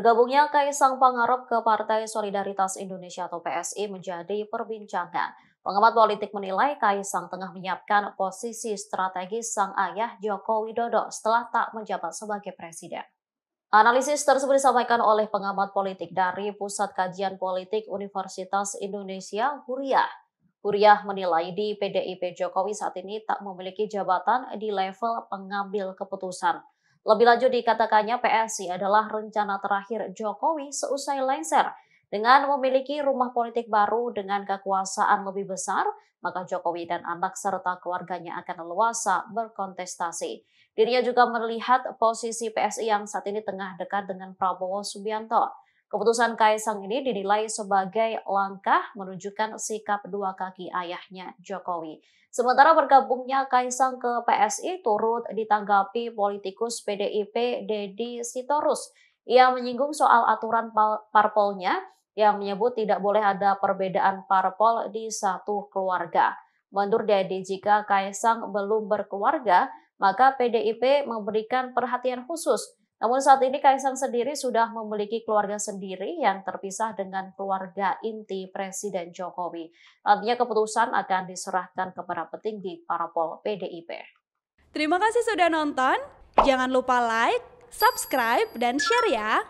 Bergabungnya Kaisang Pangarep ke Partai Solidaritas Indonesia atau PSI menjadi perbincangan. Pengamat politik menilai Kaisang tengah menyiapkan posisi strategis sang ayah Joko Widodo setelah tak menjabat sebagai presiden. Analisis tersebut disampaikan oleh pengamat politik dari Pusat Kajian Politik Universitas Indonesia, Huriah. Huriah menilai di PDIP Jokowi saat ini tak memiliki jabatan di level pengambil keputusan. Lebih lanjut dikatakannya PSI adalah rencana terakhir Jokowi seusai lengser. Dengan memiliki rumah politik baru dengan kekuasaan lebih besar, maka Jokowi dan anak serta keluarganya akan leluasa berkontestasi. Dirinya juga melihat posisi PSI yang saat ini tengah dekat dengan Prabowo Subianto. Keputusan Kaisang ini dinilai sebagai langkah menunjukkan sikap dua kaki ayahnya Jokowi. Sementara bergabungnya Kaisang ke PSI turut ditanggapi politikus PDIP Dedi Sitorus. Ia menyinggung soal aturan parpolnya yang menyebut tidak boleh ada perbedaan parpol di satu keluarga. Menurut Dedi, jika Kaisang belum berkeluarga, maka PDIP memberikan perhatian khusus namun saat ini Kaisang sendiri sudah memiliki keluarga sendiri yang terpisah dengan keluarga inti Presiden Jokowi. Nantinya keputusan akan diserahkan kepada petinggi parpol PDIP. Terima kasih sudah nonton. Jangan lupa like, subscribe, dan share ya.